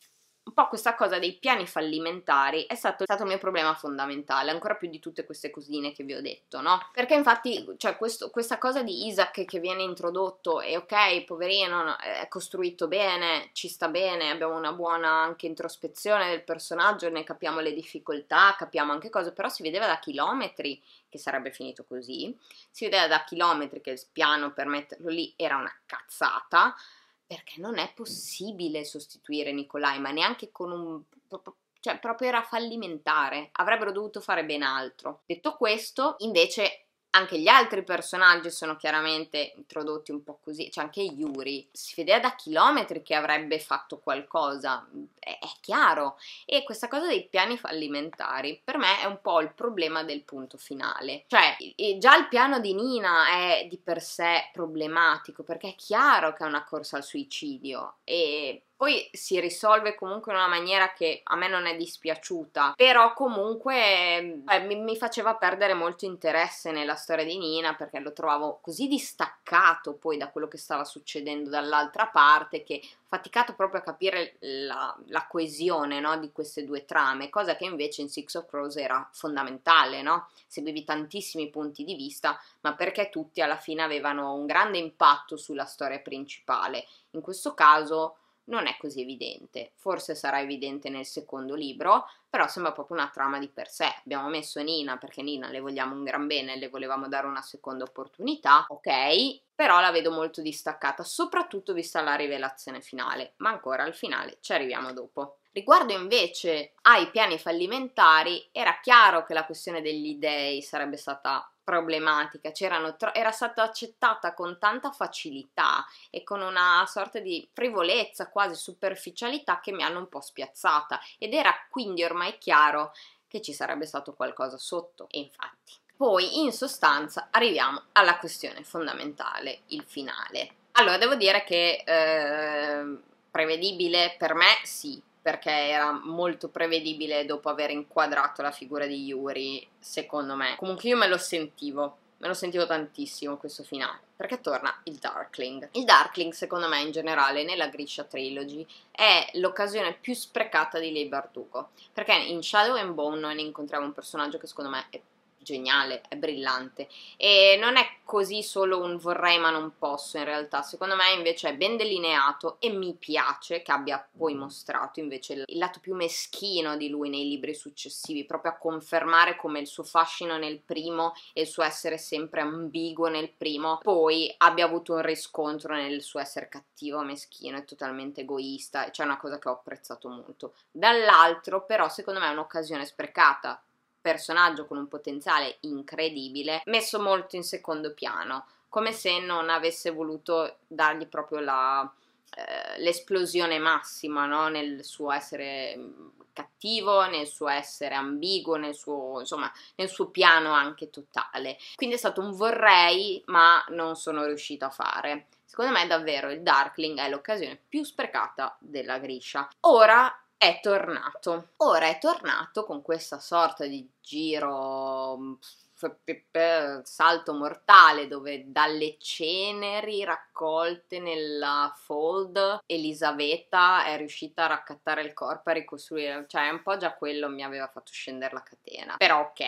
un po' questa cosa dei piani fallimentari è stato, è stato, il mio problema fondamentale, ancora più di tutte queste cosine che vi ho detto, no? Perché infatti, cioè, questo, questa cosa di Isaac che viene introdotto e ok, poverino, è costruito bene, ci sta bene, abbiamo una buona anche introspezione del personaggio, ne capiamo le difficoltà, capiamo anche cose, però si vedeva da chilometri che sarebbe finito così, si vedeva da chilometri che il piano per metterlo lì era una cazzata, perché non è possibile sostituire Nicolai, ma neanche con un... cioè proprio era fallimentare, avrebbero dovuto fare ben altro. Detto questo, invece anche gli altri personaggi sono chiaramente introdotti un po' così, cioè anche Yuri, si vedeva da chilometri che avrebbe fatto qualcosa, è, chiaro. E questa cosa dei piani fallimentari per me è un po' il problema del punto finale. Cioè, già il piano di Nina è di per sé problematico perché è chiaro che è una corsa al suicidio e poi si risolve comunque in una maniera che a me non è dispiaciuta, però comunque eh, mi, mi, faceva perdere molto interesse nella storia di Nina perché lo trovavo così distaccato poi da quello che stava succedendo dall'altra parte che faticato proprio a capire la, la coesione no, di queste due trame, cosa che invece in Six of Crows era fondamentale, no? seguivi tantissimi punti di vista, ma perché tutti alla fine avevano un grande impatto sulla storia principale. In questo caso non è così evidente, forse sarà evidente nel secondo libro, però sembra proprio una trama di per sé. Abbiamo messo Nina perché Nina le vogliamo un gran bene, le volevamo dare una seconda opportunità, ok? Però la vedo molto distaccata, soprattutto vista la rivelazione finale, ma ancora al finale ci arriviamo dopo. Riguardo invece ai piani fallimentari, era chiaro che la questione degli dei sarebbe stata problematica, tro- era stata accettata con tanta facilità e con una sorta di frivolezza, quasi superficialità che mi hanno un po' spiazzata ed era quindi ormai chiaro che ci sarebbe stato qualcosa sotto e infatti. Poi in sostanza arriviamo alla questione fondamentale, il finale. Allora devo dire che eh, prevedibile per me sì, perché era molto prevedibile dopo aver inquadrato la figura di Yuri, secondo me. Comunque io me lo sentivo, me lo sentivo tantissimo questo finale, perché torna il Darkling. Il Darkling, secondo me, in generale, nella Grisha Trilogy, è l'occasione più sprecata di Lei Bardugo, perché in Shadow and Bone noi ne incontriamo un personaggio che secondo me è geniale, è brillante e non è così solo un vorrei ma non posso in realtà, secondo me invece è ben delineato e mi piace che abbia poi mm. mostrato invece il, lato più meschino di lui nei libri successivi, proprio a confermare come il suo fascino nel primo e il suo essere sempre ambiguo nel primo poi abbia avuto un riscontro nel suo essere cattivo, meschino e totalmente egoista, c'è una cosa che ho apprezzato molto. Dall'altro però secondo me è un'occasione sprecata personaggio con un potenziale incredibile, messo molto in secondo piano, come se non avesse voluto dargli proprio la, eh, l'esplosione massima no? nel suo essere mm, cattivo, nel suo essere ambiguo, nel suo, insomma, nel suo piano anche totale. Quindi è stato un vorrei, ma non sono riuscito a fare. Secondo me davvero il Darkling è l'occasione più sprecata della Grisha. Ora è tornato. Ora è tornato con questa sorta di giro mm, salto mortale dove dalle ceneri raccolte nella fold Elisabetta è riuscita a raccattare il corpo e ricostruire, cioè un po' già quello mi aveva fatto scendere la catena. Però ok,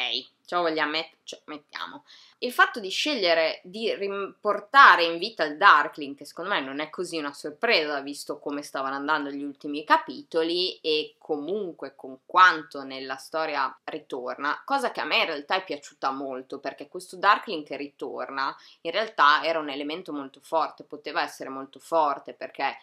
Ciò vogliamo met- cioè, mettiamo. Il fatto di scegliere di riportare in vita il Darkling, che secondo me non è così una sorpresa, visto come stavano andando gli ultimi capitoli e comunque con quanto nella storia ritorna, cosa che a me in realtà è piaciuta molto, perché questo Darkling che ritorna in realtà era un elemento molto forte, poteva essere molto forte, perché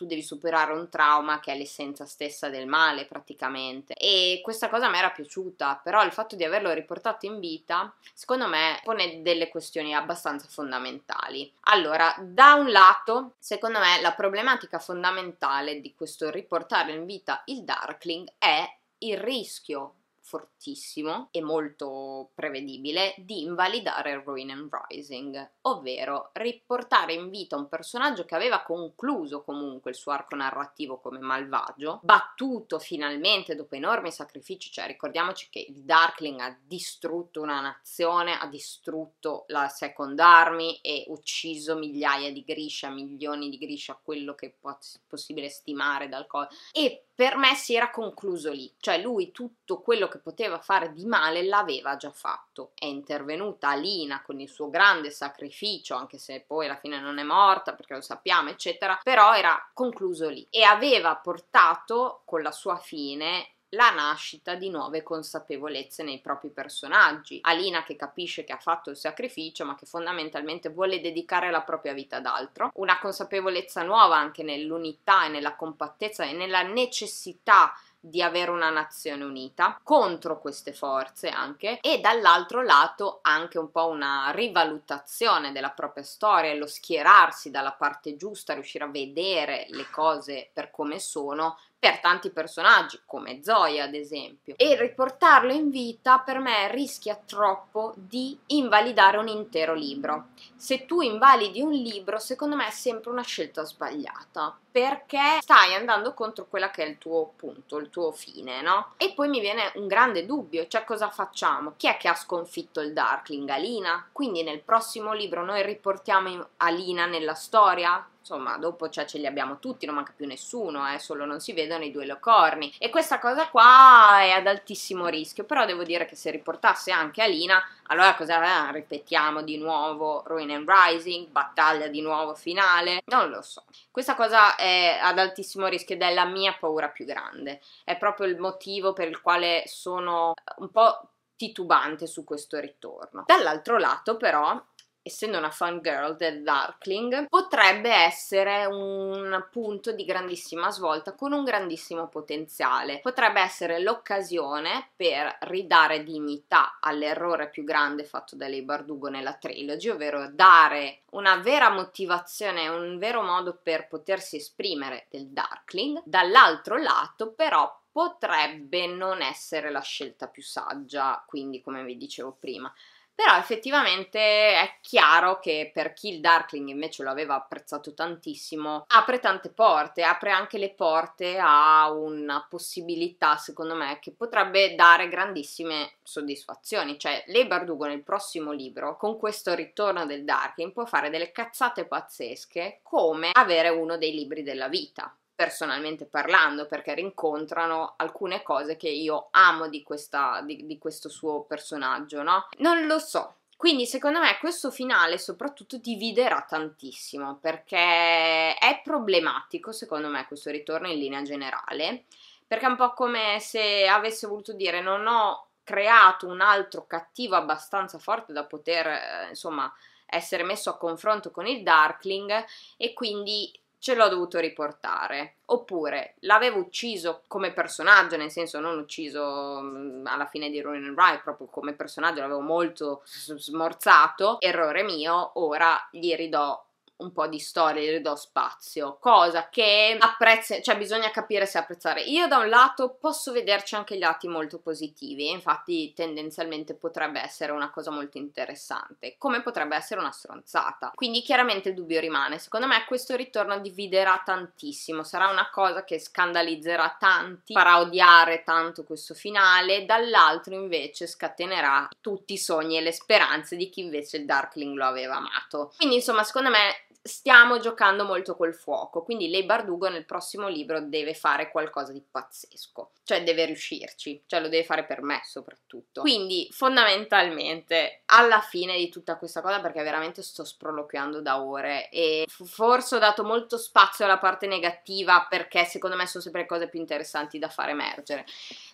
tu devi superare un trauma che è l'essenza stessa del male praticamente e questa cosa mi era piaciuta però il fatto di averlo riportato in vita secondo me pone delle questioni abbastanza fondamentali allora da un lato secondo me la problematica fondamentale di questo riportare in vita il Darkling è il rischio fortissimo e molto prevedibile di invalidare Ruin and Rising, ovvero riportare in vita un personaggio che aveva concluso comunque il suo arco narrativo come malvagio, battuto finalmente dopo enormi sacrifici, cioè ricordiamoci che il Darkling ha distrutto una nazione, ha distrutto la Second Army e ucciso migliaia di Grisha, milioni di Grisha, quello che è possibile stimare dal coso. E per me si era concluso lì, cioè lui tutto quello che poteva fare di male l'aveva già fatto. È intervenuta Alina con il suo grande sacrificio, anche se poi alla fine non è morta perché lo sappiamo, eccetera, però era concluso lì e aveva portato con la sua fine la nascita di nuove consapevolezze nei propri personaggi. Alina che capisce che ha fatto il sacrificio ma che fondamentalmente vuole dedicare la propria vita ad altro, una consapevolezza nuova anche nell'unità e nella compattezza e nella necessità di avere una nazione unita contro queste forze anche e dall'altro lato anche un po' una rivalutazione della propria storia e lo schierarsi dalla parte giusta riuscire a vedere le cose per come sono per tanti personaggi, come Zoe ad esempio, e riportarlo in vita per me rischia troppo di invalidare un intero libro. Se tu invalidi un libro, secondo me è sempre una scelta sbagliata, perché stai andando contro quella che è il tuo punto, il tuo fine, no? E poi mi viene un grande dubbio, cioè cosa facciamo? Chi è che ha sconfitto il Darkling? Alina? Quindi nel prossimo libro noi riportiamo Alina nella storia? Insomma, dopo cioè, ce li abbiamo tutti, non manca più nessuno, eh, solo non si vedono i due locorni. E questa cosa qua è ad altissimo rischio, però devo dire che se riportasse anche Alina, allora cosa eh, ripetiamo di nuovo Ruin and Rising, battaglia di nuovo finale? Non lo so. Questa cosa è ad altissimo rischio ed è la mia paura più grande. È proprio il motivo per il quale sono un po' titubante su questo ritorno. Dall'altro lato però essendo una fan girl del Darkling, potrebbe essere un punto di grandissima svolta con un grandissimo potenziale. Potrebbe essere l'occasione per ridare dignità all'errore più grande fatto da Lei Bardugo nella trilogy, ovvero dare una vera motivazione, un vero modo per potersi esprimere del Darkling. Dall'altro lato, però, potrebbe non essere la scelta più saggia, quindi come vi dicevo prima però effettivamente è chiaro che per chi il Darkling invece lo aveva apprezzato tantissimo, apre tante porte, apre anche le porte a una possibilità, secondo me, che potrebbe dare grandissime soddisfazioni. Cioè, lei Bardugo nel prossimo libro, con questo ritorno del Darkling, può fare delle cazzate pazzesche come avere uno dei libri della vita personalmente parlando, perché rincontrano alcune cose che io amo di, questa, di, di questo suo personaggio, no? Non lo so, quindi secondo me questo finale soprattutto dividerà tantissimo perché è problematico secondo me questo ritorno in linea generale perché è un po' come se avesse voluto dire non ho creato un altro cattivo abbastanza forte da poter eh, insomma essere messo a confronto con il Darkling e quindi ce l'ho dovuto riportare. Oppure l'avevo ucciso come personaggio, nel senso non ucciso mm, alla fine di Ronin Ride, proprio come personaggio l'avevo molto smorzato, errore mio, ora gli ridò un po' di storie, le do spazio, cosa che apprezza, cioè bisogna capire se apprezzare. Io da un lato posso vederci anche gli lati molto positivi, infatti tendenzialmente potrebbe essere una cosa molto interessante, come potrebbe essere una stronzata. Quindi chiaramente il dubbio rimane, secondo me questo ritorno dividerà tantissimo, sarà una cosa che scandalizzerà tanti, farà odiare tanto questo finale, dall'altro invece scatenerà tutti i sogni e le speranze di chi invece il Darkling lo aveva amato. Quindi insomma secondo me stiamo giocando molto col fuoco, quindi lei Bardugo nel prossimo libro deve fare qualcosa di pazzesco, cioè deve riuscirci, cioè lo deve fare per me soprattutto. Quindi fondamentalmente alla fine di tutta questa cosa, perché veramente sto sproloquiando da ore e forse ho dato molto spazio alla parte negativa perché secondo me sono sempre le cose più interessanti da far emergere.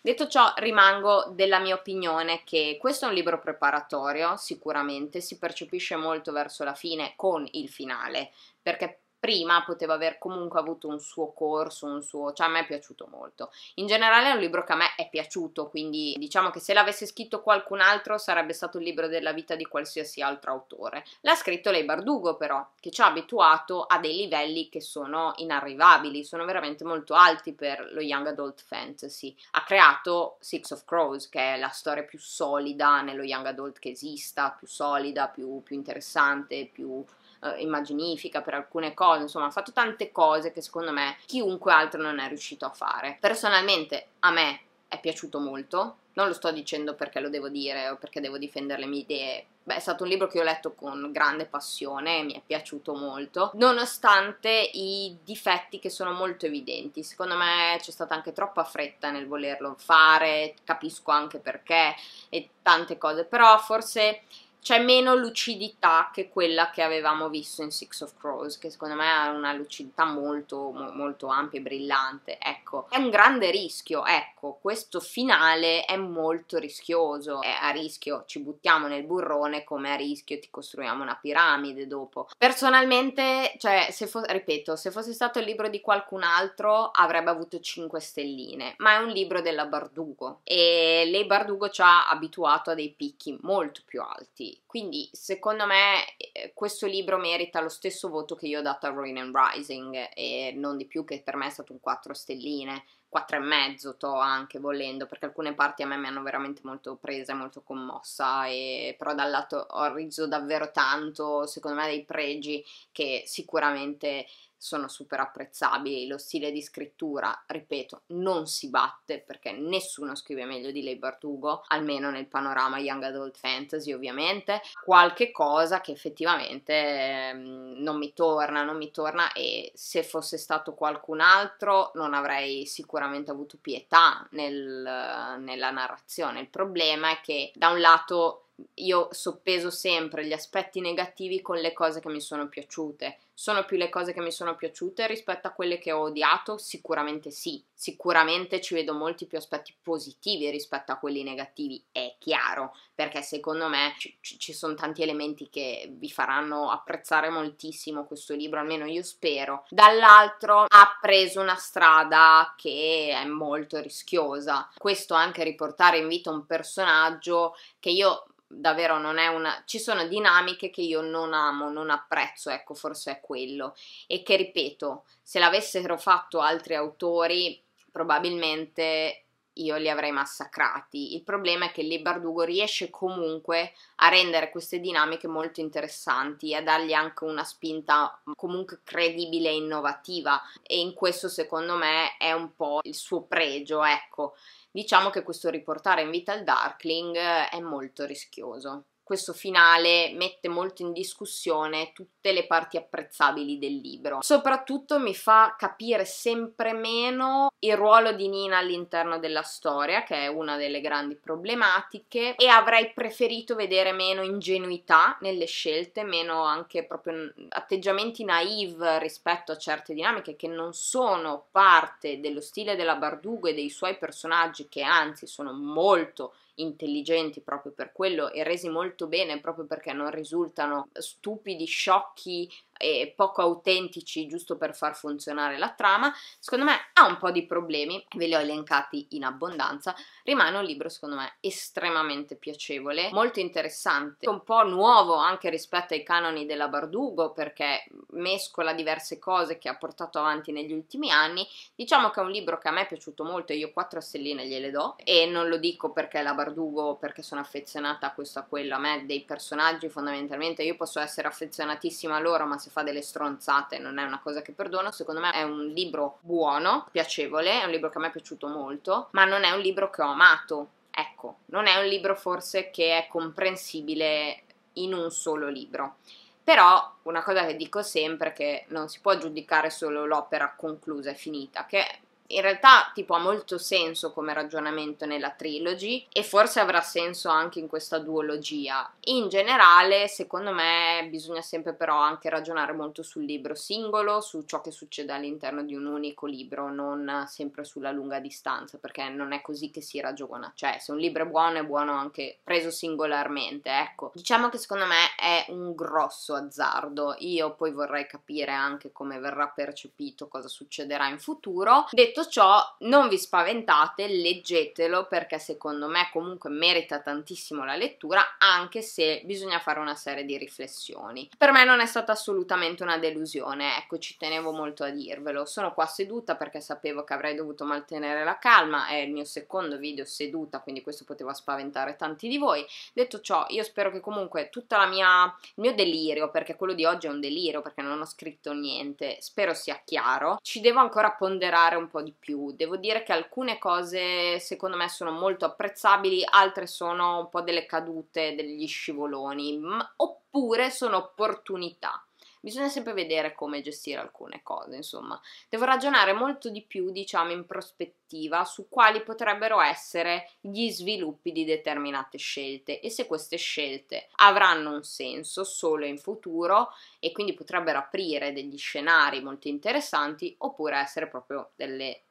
Detto ciò rimango della mia opinione che questo è un libro preparatorio, sicuramente si percepisce molto verso la fine con il finale male, perché prima poteva aver comunque avuto un suo corso, un suo, cioè a me è piaciuto molto. In generale è un libro che a me è piaciuto, quindi diciamo che se l'avesse scritto qualcun altro sarebbe stato il libro della vita di qualsiasi altro autore. L'ha scritto lei Bardugo però, che ci ha abituato a dei livelli che sono inarrivabili, sono veramente molto alti per lo young adult fantasy. Ha creato Six of Crows, che è la storia più solida nello young adult che esista, più solida, più, più interessante, più eh, immaginifica, per alcune cose, insomma ha fatto tante cose che secondo me chiunque altro non è riuscito a fare. Personalmente a me è piaciuto molto, non lo sto dicendo perché lo devo dire o perché devo difendere le mie idee. Beh, è stato un libro che ho letto con grande passione, mi è piaciuto molto, nonostante i difetti che sono molto evidenti. Secondo me c'è stata anche troppa fretta nel volerlo fare, capisco anche perché e tante cose, però forse c'è meno lucidità che quella che avevamo visto in Six of Crows, che secondo me ha una lucidità molto, molto ampia e brillante. Ecco, è un grande rischio, ecco, questo finale è molto rischioso, è a rischio, ci buttiamo nel burrone come a rischio ti costruiamo una piramide dopo. Personalmente, cioè, se fo- ripeto, se fosse stato il libro di qualcun altro avrebbe avuto 5 stelline, ma è un libro della Bardugo e lei Bardugo ci ha abituato a dei picchi molto più alti quindi, secondo me eh, questo libro merita lo stesso voto che io ho dato a Ruin and Rising e non di più che per me è stato un 4 stelline, 4 e mezzo to anche volendo perché alcune parti a me mi hanno veramente molto presa, e molto commossa e però dal lato ho riso davvero tanto, secondo me dei pregi che sicuramente sono super apprezzabili, lo stile di scrittura, ripeto, non si batte perché nessuno scrive meglio di lei Bardugo, almeno nel panorama Young Adult Fantasy ovviamente, qualche cosa che effettivamente ehm, non mi torna, non mi torna e se fosse stato qualcun altro non avrei sicuramente avuto pietà nel, nella narrazione. Il problema è che da un lato io soppeso sempre gli aspetti negativi con le cose che mi sono piaciute. Sono più le cose che mi sono piaciute rispetto a quelle che ho odiato? Sicuramente sì. Sicuramente ci vedo molti più aspetti positivi rispetto a quelli negativi, è chiaro, perché secondo me ci, ci sono tanti elementi che vi faranno apprezzare moltissimo questo libro, almeno io spero. Dall'altro ha preso una strada che è molto rischiosa. Questo anche riportare in vita un personaggio che io davvero non è una... ci sono dinamiche che io non amo, non apprezzo, ecco forse è quello. E che ripeto, se l'avessero fatto altri autori probabilmente io li avrei massacrati. Il problema è che Libardugo riesce comunque a rendere queste dinamiche molto interessanti, e a dargli anche una spinta mm, comunque credibile e innovativa e in questo secondo me è un po' il suo pregio, ecco. Diciamo che questo riportare in vita il Darkling eh, è molto rischioso questo finale mette molto in discussione tutte le parti apprezzabili del libro. Soprattutto mi fa capire sempre meno il ruolo di Nina all'interno della storia, che è una delle grandi problematiche, e avrei preferito vedere meno ingenuità nelle scelte, meno anche proprio atteggiamenti naive rispetto a certe dinamiche che non sono parte dello stile della Bardugo e dei suoi personaggi, che anzi sono molto intelligenti proprio per quello e resi molto bene proprio perché non risultano stupidi, sciocchi e poco autentici giusto per far funzionare la trama, secondo me ha un po' di problemi, ve li ho elencati in abbondanza, rimane un libro secondo me estremamente piacevole, molto interessante, un po' nuovo anche rispetto ai canoni della Bardugo perché mescola diverse cose che ha portato avanti negli ultimi anni, diciamo che è un libro che a me è piaciuto molto e io quattro stelline gliele do e non lo dico perché è la Bardugo, perché sono affezionata a questo a quello, a me dei personaggi fondamentalmente io posso essere affezionatissima a loro ma se fa delle stronzate non è una cosa che perdono, secondo me è un libro buono, piacevole, è un libro che a me è piaciuto molto, ma non è un libro che ho amato. Ecco, non è un libro forse che è comprensibile in un solo libro. Però una cosa che dico sempre è che non si può giudicare solo l'opera conclusa e finita, che in realtà tipo ha molto senso come ragionamento nella trilogy e forse avrà senso anche in questa duologia. In generale, secondo me, bisogna sempre però anche ragionare molto sul libro singolo, su ciò che succede all'interno di un unico libro, non sempre sulla lunga distanza, perché non è così che si ragiona. Cioè, se un libro è buono, è buono anche preso singolarmente, ecco. Diciamo che secondo me è un grosso azzardo. Io poi vorrei capire anche come verrà percepito, cosa succederà in futuro. Detto Detto ciò, non vi spaventate, leggetelo perché secondo me comunque merita tantissimo la lettura, anche se bisogna fare una serie di riflessioni. Per me non è stata assolutamente una delusione, ecco, ci tenevo molto a dirvelo. Sono qua seduta perché sapevo che avrei dovuto mantenere la calma, è il mio secondo video seduta, quindi questo poteva spaventare tanti di voi. Detto ciò, io spero che comunque tutta la mia il mio delirio, perché quello di oggi è un delirio perché non ho scritto niente, spero sia chiaro. Ci devo ancora ponderare un po' di di più. Devo dire che alcune cose secondo me sono molto apprezzabili, altre sono un po' delle cadute, degli scivoloni, oppure sono opportunità. Bisogna sempre vedere come gestire alcune cose, insomma. Devo ragionare molto di più, diciamo, in prospettiva su quali potrebbero essere gli sviluppi di determinate scelte e se queste scelte avranno un senso solo in futuro e quindi potrebbero aprire degli scenari molto interessanti oppure essere proprio delle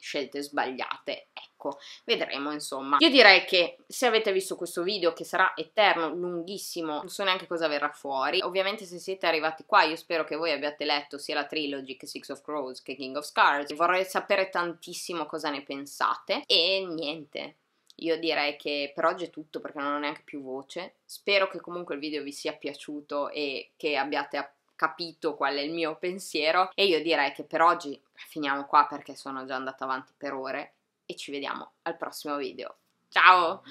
scelte sbagliate. Ecco, vedremo insomma. Io direi che se avete visto questo video che sarà eterno, lunghissimo, non so neanche cosa verrà fuori. Ovviamente se siete arrivati qua io spero che voi abbiate letto sia la trilogy che Six of Crows che King of Scars. Vorrei sapere tantissimo cosa ne pensate e niente. Io direi che per oggi è tutto perché non ho neanche più voce. Spero che comunque il video vi sia piaciuto e che abbiate appunto capito qual è il mio pensiero e io direi che per oggi finiamo qua perché sono già andata avanti per ore e ci vediamo al prossimo video. Ciao!